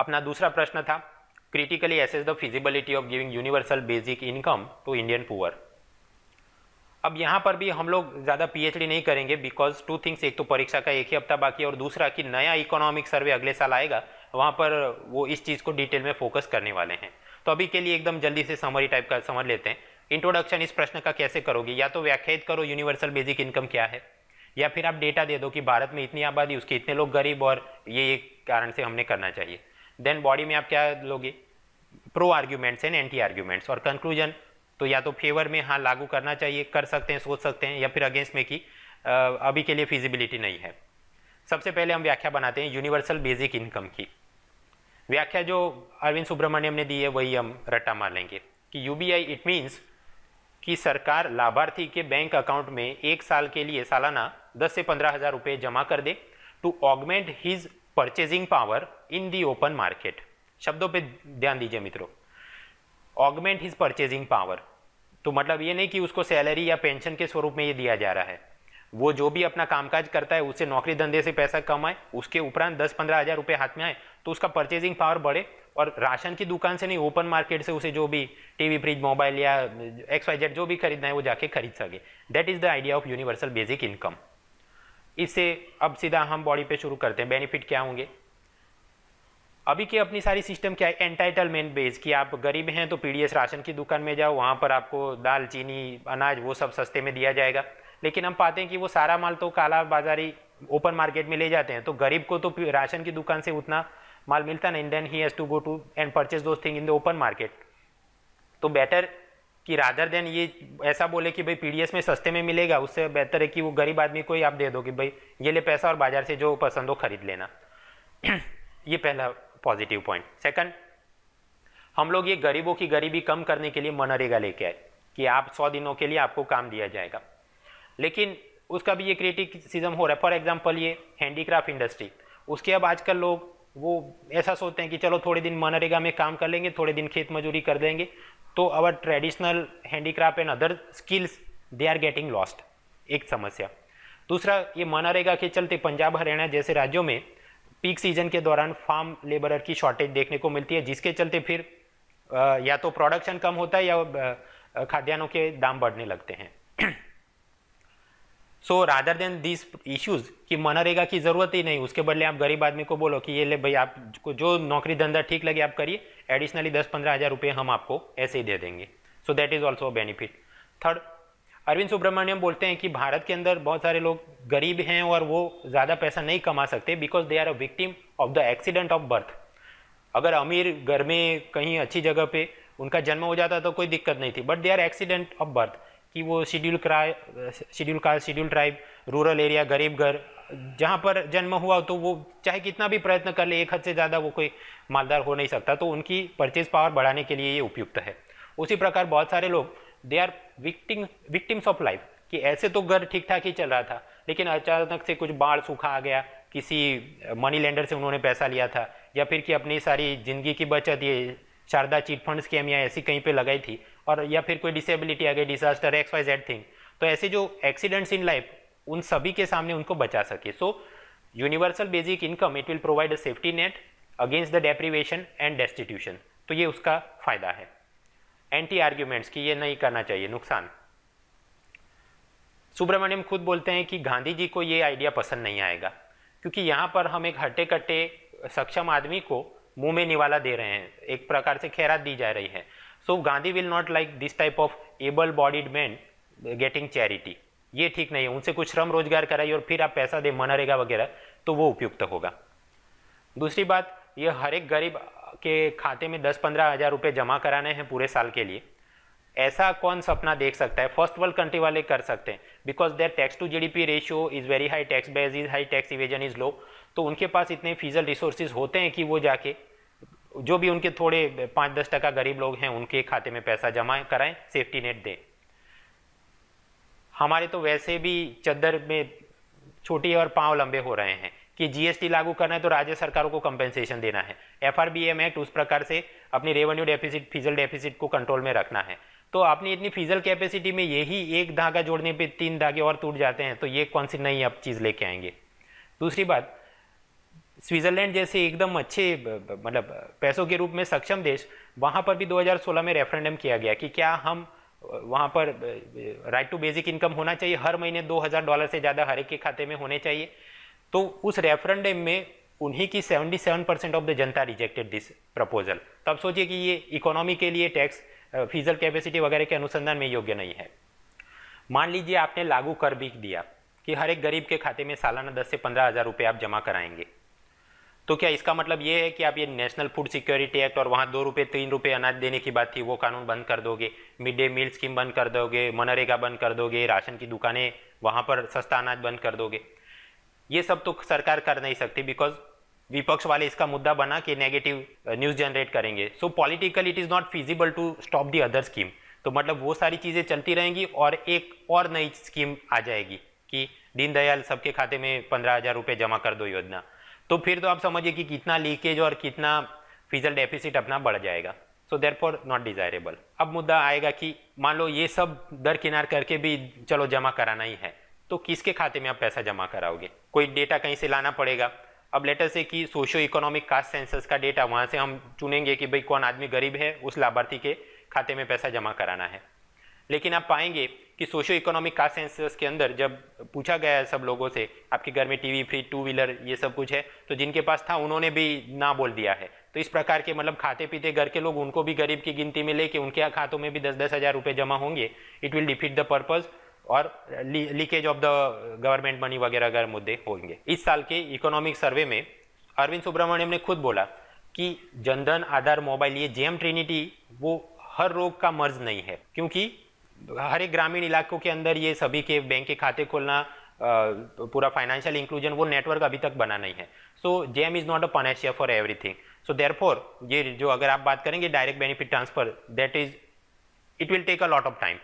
अपना दूसरा प्रश्न था critically assess the feasibility of giving universal basic income to Indian poor अब यहाँ पर भी हम लोग ज़्यादा पीएचडी नहीं करेंगे बिकॉज टू थिंग्स एक तो परीक्षा का एक ही हफ्ता बाकी है और दूसरा कि नया इकोनॉमिक सर्वे अगले साल आएगा वहाँ पर वो इस चीज़ को डिटेल में फोकस करने वाले हैं तो अभी के लिए एकदम जल्दी से समरी टाइप का समझ लेते हैं इंट्रोडक्शन इस प्रश्न का कैसे करोगे या तो व्याख्यात करो यूनिवर्सल बेसिक इनकम क्या है या फिर आप डेटा दे दो कि भारत में इतनी आबादी उसके इतने लोग गरीब और ये एक कारण से हमने करना चाहिए देन बॉडी में आप क्या लोगे pro arguments and anti arguments और कंक्लूजन तो या तो फेवर में हाँ लागू करना चाहिए कर सकते हैं सोच सकते हैं या फिर अगेंस्ट में कि अभी के लिए फिजिबिलिटी नहीं है सबसे पहले हम व्याख्या बनाते हैं यूनिवर्सल बेसिक इनकम की व्याख्या जो अरविंद सुब्रमण्यम ने दी है वही हम रट्टा मार लेंगे कि यू इट मीन्स कि सरकार लाभार्थी के बैंक अकाउंट में एक साल के लिए सालाना दस से पंद्रह हज़ार रुपये जमा कर दे to augment his purchasing power in the open market शब्दों पे ध्यान दीजिए मित्रों ऑगमेंट हिज परचेजिंग पावर तो मतलब ये नहीं कि उसको सैलरी या पेंशन के स्वरूप में ये दिया जा रहा है वो जो भी अपना कामकाज करता है उससे नौकरी धंधे से पैसा कम आए उसके उपरांत दस पंद्रह हज़ार रुपये हाथ में आए तो उसका परचेजिंग पावर बढ़े और राशन की दुकान से नहीं ओपन मार्केट से उसे जो भी टीवी फ्रिज मोबाइल या एक्स वाई जेड जो भी खरीदना है वो जाके खरीद सके that is the idea of universal basic income इसे अब सीधा हम बॉडी पे शुरू करते हैं बेनिफिट क्या होंगे अभी की अपनी सारी सिस्टम क्या है एंटाइटलमेंट बेस कि आप गरीब हैं तो पीडीएस राशन की दुकान में जाओ वहाँ पर आपको दाल चीनी अनाज वो सब सस्ते में दिया जाएगा लेकिन हम पाते हैं कि वो सारा माल तो काला बाजारी ओपन मार्केट में ले जाते हैं तो गरीब को तो राशन की दुकान से उतना माल मिलता नहीं then he has to go to and purchase those thing in the open market तो बेटर कि राधर देन ये ऐसा बोले कि भाई पीडीएस में सस्ते में मिलेगा उससे बेहतर है कि वो गरीब आदमी को ही आप दे दो कि भाई ये ले पैसा और बाजार से जो पसंद हो खरीद लेना ये पहला पॉजिटिव पॉइंट सेकंड हम लोग ये गरीबों की गरीबी कम करने के लिए मनरेगा लेके आए कि आप सौ दिनों के लिए आपको काम दिया जाएगा लेकिन उसका भी ये क्रिटिसिज्म हो रहा है फॉर एग्जाम्पल ये हैंडीक्राफ्ट इंडस्ट्री उसके अब आजकल लोग वो ऐसा सोचते हैं कि चलो थोड़े दिन मनरेगा में काम कर लेंगे थोड़े दिन खेत मजूरी कर देंगे तो our traditional handicraft and other skills they are getting lost एक समस्या दूसरा ये मनरेगा के चलते पंजाब हरियाणा जैसे राज्यों में पीक सीजन के दौरान फार्म लेबरर की शॉर्टेज देखने को मिलती है जिसके चलते फिर या तो प्रोडक्शन कम होता है या खाद्यान्नों के दाम बढ़ने लगते हैं so rather than this issues कि मनरेगा की ज़रूरत ही नहीं उसके बदले आप गरीब आदमी को बोलो कि ये ले भाई आपको जो नौकरी धंधा ठीक लगे आप करिए एडिशनली दस पंद्रह हज़ार रुपये हम आपको ऐसे ही दे देंगे so that is also benefit third Arvind Subramanian बोलते हैं कि भारत के अंदर बहुत सारे लोग गरीब हैं और वो ज़्यादा पैसा नहीं कमा सकते because they are a victim of the accident of birth अगर अमीर घर में कहीं अच्छी जगह पे उनका जन्म हो जाता तो कोई दिक्कत नहीं थी but they are accident of birth कि वो schedule cry schedule caste schedule tribe rural area गरीब घर गर, जहाँ पर जन्म हुआ तो वो चाहे कितना भी प्रयत्न कर ले एक हद से ज़्यादा वो कोई मालदार हो नहीं सकता तो उनकी परचेज पावर बढ़ाने के लिए ये उपयुक्त है उसी प्रकार बहुत सारे लोग they are victim victims of life कि ऐसे तो घर ठीक ठाक ही चल रहा था लेकिन अचानक से कुछ बाढ़ सूखा आ गया किसी मनी लेंडर से उन्होंने पैसा लिया था या फिर कि अपनी सारी ज़िंदगी की बचत ये शारदा चिट फंड स्कीम या ऐसी कहीं पे लगाई थी और या फिर कोई डिसेबिलिटी आ गई disaster X Y Z thing तो ऐसे जो एक्सीडेंट्स इन लाइफ उन सभी के सामने उनको बचा सके so universal basic income it will provide a safety net against the deprivation and destitution तो ये उसका फायदा है एंटी आर्ग्यूमेंट्स की ये नहीं करना चाहिए नुकसान सुब्रमण्यम खुद बोलते हैं कि गांधी जी को ये आइडिया पसंद नहीं आएगा क्योंकि यहाँ पर हम एक हट्टे कट्टे सक्षम आदमी को मुंह में निवाला दे रहे हैं एक प्रकार से खैरात दी जा रही है so Gandhi will not like this type of able bodied man getting charity ये ठीक नहीं है उनसे कुछ श्रम रोजगार कराइए और फिर आप पैसा दे मनरेगा वगैरह तो वो उपयुक्त होगा दूसरी बात ये हर एक गरीब के खाते में दस पंद्रह हज़ार रुपये जमा कराने हैं पूरे साल के लिए ऐसा कौन सपना देख सकता है फर्स्ट वर्ल्ड कंट्री वाले कर सकते हैं because there tax to GDP ratio is very high tax base is high tax evasion is low तो उनके पास इतने फिजल रिसोर्सेज होते हैं कि वो जाके जो भी उनके थोड़े पाँच दस टका गरीब लोग हैं उनके खाते में पैसा जमा कराएं सेफ्टी नेट दें हमारे तो वैसे भी चद्दर में छोटी और पांव लंबे हो रहे हैं कि जीएसटी लागू करना है तो राज्य सरकारों को कंपेंसेशन देना है F R B M act उस प्रकार से अपनी रेवेन्यू डेफिसिट फिजल डेफिसिट को कंट्रोल में रखना है तो अपनी इतनी फिजल कैपेसिटी में यही एक धागा जोड़ने पे तीन धागे और टूट जाते हैं तो ये कौन सी नई आप चीज़ लेके आएंगे दूसरी बात स्विट्ज़रलैंड जैसे एकदम अच्छे मतलब पैसों के रूप में सक्षम देश वहाँ पर भी 2016 में रेफरेंडम किया गया कि क्या हम वहाँ पर राइट टू बेसिक इनकम होना चाहिए हर महीने 2000 डॉलर से ज़्यादा हर एक के खाते में होने चाहिए तो उस रेफरेंडम में उन्हीं की 77 परसेंट ऑफ द जनता रिजेक्टेड दिस प्रपोजल तब सोचिए कि ये इकोनॉमी के लिए टैक्स फिजल कैपेसिटी वगैरह के अनुसंधान में योग्य नहीं है मान लीजिए आपने लागू कर भी दिया कि हर एक गरीब के खाते में सालाना दस से पंद्रह हज़ार रुपये आप जमा कराएंगे तो क्या इसका मतलब ये है कि आप ये नेशनल फूड सिक्योरिटी एक्ट और वहाँ दो रुपये तीन रुपये अनाज देने की बात थी वो कानून बंद कर दोगे मिड डे मील स्कीम बंद कर दोगे मनरेगा बंद कर दोगे राशन की दुकानें वहाँ पर सस्ता अनाज बंद कर दोगे ये सब तो सरकार कर नहीं सकती बिकॉज विपक्ष वाले इसका मुद्दा बना कि नेगेटिव न्यूज़ जनरेट करेंगे so political it is not feasible to stop the other scheme तो मतलब वो सारी चीज़ें चलती रहेंगी और एक और नई स्कीम आ जाएगी कि दीनदयाल सबके खाते में पंद्रह हज़ार रुपये जमा कर दो योजना तो फिर तो आप समझिए कि कितना लीकेज और कितना फिजल डेफिसिट अपना बढ़ जाएगा so therefore not desirable अब मुद्दा आएगा कि मान लो ये सब दरकिनार करके भी चलो जमा कराना ही है तो किसके खाते में आप पैसा जमा कराओगे कोई डेटा कहीं से लाना पड़ेगा अब लेटर से कि सोशो इकोनॉमिक कास्ट सेंसस का डेटा वहाँ से हम चुनेंगे कि भाई कौन आदमी गरीब है उस लाभार्थी के खाते में पैसा जमा कराना है लेकिन आप पाएंगे कि सोशो इकोनॉमिक कास्ट सेंसस के अंदर जब पूछा गया है सब लोगों से आपके घर में टीवी फ्री टू व्हीलर ये सब कुछ है तो जिनके पास था उन्होंने भी ना बोल दिया है तो इस प्रकार के मतलब खाते पीते घर के लोग उनको भी गरीब की गिनती में लेके उनके खातों में भी दस दस हज़ार रुपये जमा होंगे it will defeat the purpose और leakage of the government money वगैरह अगर मुद्दे होंगे इस साल के इकोनॉमिक सर्वे में अरविंद सुब्रमण्यम ने खुद बोला कि जनधन आधार मोबाइल ये जेम ट्रिनिटी वो हर रोग का मर्ज नहीं है क्योंकि हर एक ग्रामीण इलाकों के अंदर ये सभी के बैंक के खाते खोलना पूरा फाइनेंशियल इंक्लूजन वो नेटवर्क अभी तक बना नहीं है so J M is not a panacea for everything so there ये जो अगर आप बात करेंगे direct benefit transfer that is it will take a lot of time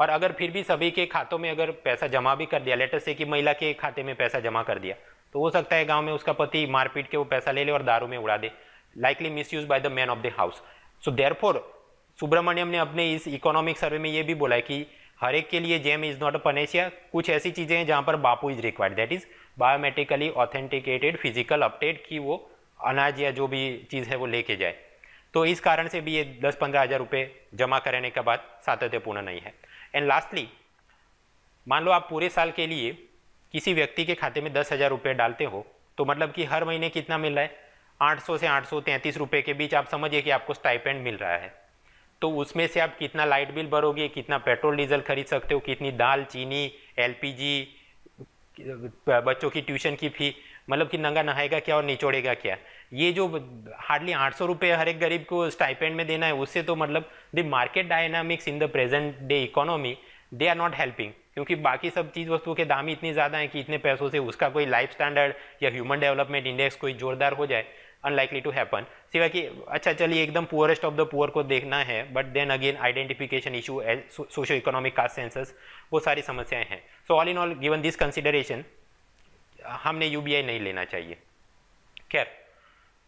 और अगर फिर भी सभी के खातों में अगर पैसा जमा भी कर दिया लेटर से कि महिला के खाते में पैसा जमा कर दिया तो हो सकता है गांव में उसका पति मारपीट के वो पैसा ले ले और दारू में उड़ा दे likely misuse by the man of the house so there Subramanian ने अपने इस इकोनॉमिक सर्वे में ये भी बोला है कि हर एक के लिए JAM is not a panacea कुछ ऐसी चीज़ें हैं जहाँ पर बापू is required that is biometrically authenticated physical update कि वो अनाज या जो भी चीज़ है वो लेके जाए तो इस कारण से भी ये दस पंद्रह हज़ार रुपये जमा करने का बाद सातत्यपूर्ण नहीं है एंड लास्टली मान लो आप पूरे साल के लिए किसी व्यक्ति के खाते में दस हज़ार रुपये डालते हो तो मतलब कि हर महीने कितना मिल रहा है आठ सौ से आठ सौ तैंतीस रुपये के बीच आप समझिए कि आपको स्टाइपेंड मिल रहा है तो उसमें से आप कितना लाइट बिल भरोगे कितना पेट्रोल डीजल खरीद सकते हो कितनी दाल चीनी एल बच्चों की ट्यूशन की फ़ी मतलब कि नंगा नहाएगा क्या और निचोड़ेगा क्या ये जो हार्डली आठ सौ रुपये हर एक गरीब को स्टाइपेंड में देना है उससे तो मतलब the market dynamics in the present day economy they are not helping क्योंकि बाकी सब चीज़ वस्तुओं के दाम ही इतने ज़्यादा हैं कि इतने पैसों से उसका कोई लाइफ स्टैंडर्ड या ह्यूमन डेवलपमेंट इंडेक्स कोई जोरदार हो जाए अनलाइकली टू हैपन सिवा कि अच्छा चलिए एकदम पुअरेस्ट ऑफ द पुअर को देखना है but then again identification issue as socio economic caste census वो सारी समस्याएं हैं so all in all given this consideration हमने यू नहीं लेना चाहिए खैर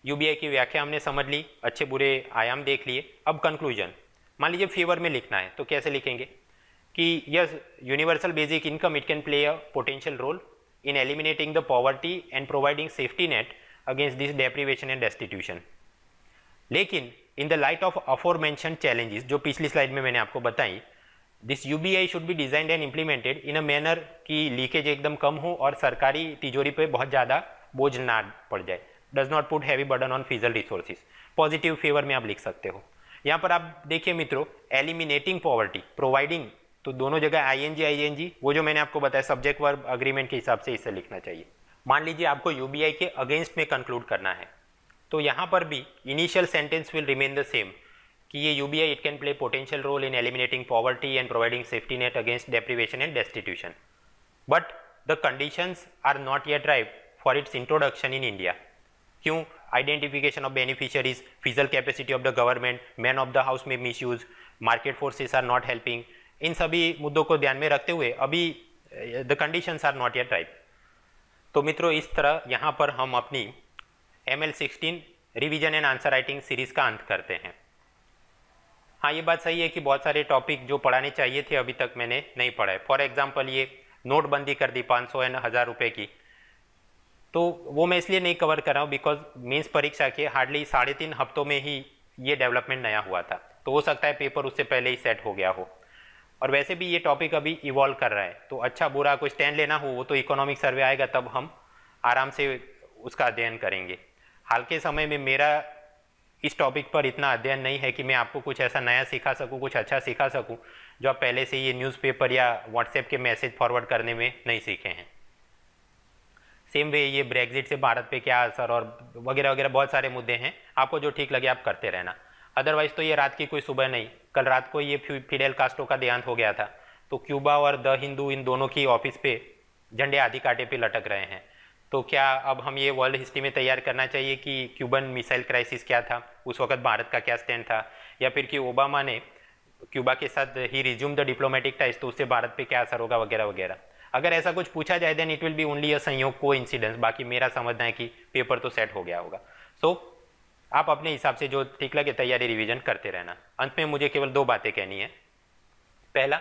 यू की व्याख्या हमने समझ ली अच्छे बुरे आयाम देख लिए अब कंक्लूजन मान लीजिए फेवर में लिखना है तो कैसे लिखेंगे कि yes universal basic income it can play a potential role in eliminating the poverty and providing safety net against this deprivation and destitution लेकिन in the light of aforementioned challenges जो पिछली स्लाइड में मैंने आपको बताई this U B I should be designed and implemented in a manner की leakage एकदम कम हो और सरकारी तिजोरी पर बहुत ज़्यादा बोझ ना पड़ जाए does not put heavy burden on fiscal resources positive favour में आप लिख सकते हो यहाँ पर आप देखिए मित्रों एलिमिनेटिंग पॉवर्टी प्रोवाइडिंग तो दोनों जगह I N G I N G वो जो मैंने आपको बताया सब्जेक्ट वर्ब अग्रीमेंट के हिसाब से इसे लिखना चाहिए मान लीजिए आपको यू के अगेंस्ट में कंक्लूड करना है तो यहाँ पर भी initial sentence will remain the same कि ये U B I it can play potential role in eliminating poverty and providing safety net against deprivation and destitution but the conditions are not yet right for its introduction in India क्यों identification of beneficiaries fiscal capacity of the government man of the house में miss market forces are not helping इन सभी मुद्दों को ध्यान में रखते हुए अभी the conditions are not yet right तो मित्रों इस तरह यहाँ पर हम अपनी M L sixteen revision and answer writing series का अंत करते हैं हाँ ये बात सही है कि बहुत सारे टॉपिक जो पढ़ाने चाहिए थे अभी तक मैंने नहीं पढ़ाए फॉर एग्जाम्पल ये नोटबंदी कर दी पाँच सौ एंड हज़ार रुपये की तो वो मैं इसलिए नहीं कवर कर रहा हूँ बिकॉज मीन्स परीक्षा के हार्डली साढ़े तीन हफ्तों में ही ये डेवलपमेंट नया हुआ था तो हो सकता है पेपर उससे पहले ही सेट हो गया हो और वैसे भी ये टॉपिक अभी इवॉल्व कर रहा है तो अच्छा बुरा कोई स्टैंड लेना हो वो तो इकोनॉमिक सर्वे आएगा तब हम आराम से उसका अध्ययन करेंगे हाल के समय में मेरा इस टॉपिक पर इतना अध्ययन नहीं है कि मैं आपको कुछ ऐसा नया सिखा सकूं कुछ अच्छा सिखा सकूं जो आप पहले से ये न्यूज़पेपर या व्हाट्सएप के मैसेज फॉरवर्ड करने में नहीं सीखे हैं सेम वे ये ब्रेग्जिट से भारत पे क्या असर और वगैरह वगैरह बहुत सारे मुद्दे हैं आपको जो ठीक लगे आप करते रहना अदरवाइज़ तो ये रात की कोई सुबह नहीं कल रात को ये फिडेल कास्टो का देहांत हो गया था तो क्यूबा और द हिंदू इन दोनों की ऑफिस पे झंडे आधी कांटे पे लटक रहे हैं तो क्या अब हम ये वर्ल्ड हिस्ट्री में तैयार करना चाहिए कि क्यूबन मिसाइल क्राइसिस क्या था उस वक्त भारत का क्या स्टैंड था या फिर कि ओबामा ने क्यूबा के साथ ही रिज्यूम द डिप्लोमेटिक टाइज तो उससे भारत पे क्या असर होगा वगैरह वगैरह अगर ऐसा कुछ पूछा जाए then it will be only a संयोग को इंसिडेंस बाकी मेरा समझना है कि पेपर तो सेट हो गया होगा सो so, आप अपने हिसाब से जो ठीक लगे तैयारी रिवीजन करते रहना अंत में मुझे केवल दो बातें कहनी है पहला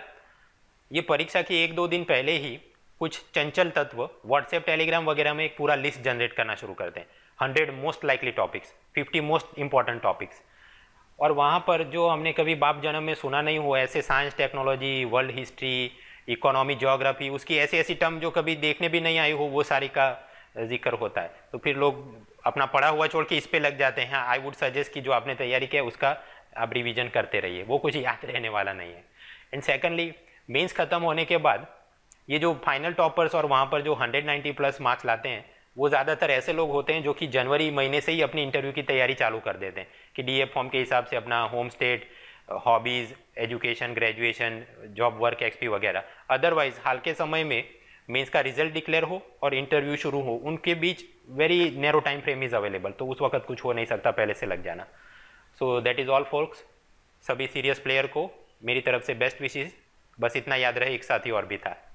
ये परीक्षा के एक दो दिन पहले ही कुछ चंचल तत्व व्हाट्सएप टेलीग्राम वगैरह में एक पूरा लिस्ट जनरेट करना शुरू करते हैं hundred most likely topics fifty most important topics और वहाँ पर जो हमने कभी बाप जन्म में सुना नहीं हुआ ऐसे science technology world history economy geography उसकी ऐसी ऐसी टर्म जो कभी देखने भी नहीं आई हो वो सारी का जिक्र होता है तो फिर लोग अपना पढ़ा हुआ छोड़ के इस पर लग जाते हैं आई वुड सजेस्ट कि जो आपने तैयारी किया उसका आप रिविजन करते रहिए वो कुछ याद रहने वाला नहीं है एंड सेकेंडली मीन्स ख़त्म होने के बाद ये जो फाइनल टॉपर्स और वहाँ पर जो 190 प्लस मार्क्स लाते हैं वो ज़्यादातर ऐसे लोग होते हैं जो कि जनवरी महीने से ही अपनी इंटरव्यू की तैयारी चालू कर देते हैं कि डी फॉर्म के हिसाब से अपना home state hobbies education graduation job work experience वगैरह अदरवाइज हाल के समय में मेंस का रिजल्ट डिक्लेयर हो और इंटरव्यू शुरू हो उनके बीच very narrow time frame is available तो उस वक्त कुछ हो नहीं सकता पहले से लग जाना so that is all for सभी सीरियस प्लेयर को मेरी तरफ से बेस्ट विशेज़ बस इतना याद रहे एक साथी और भी था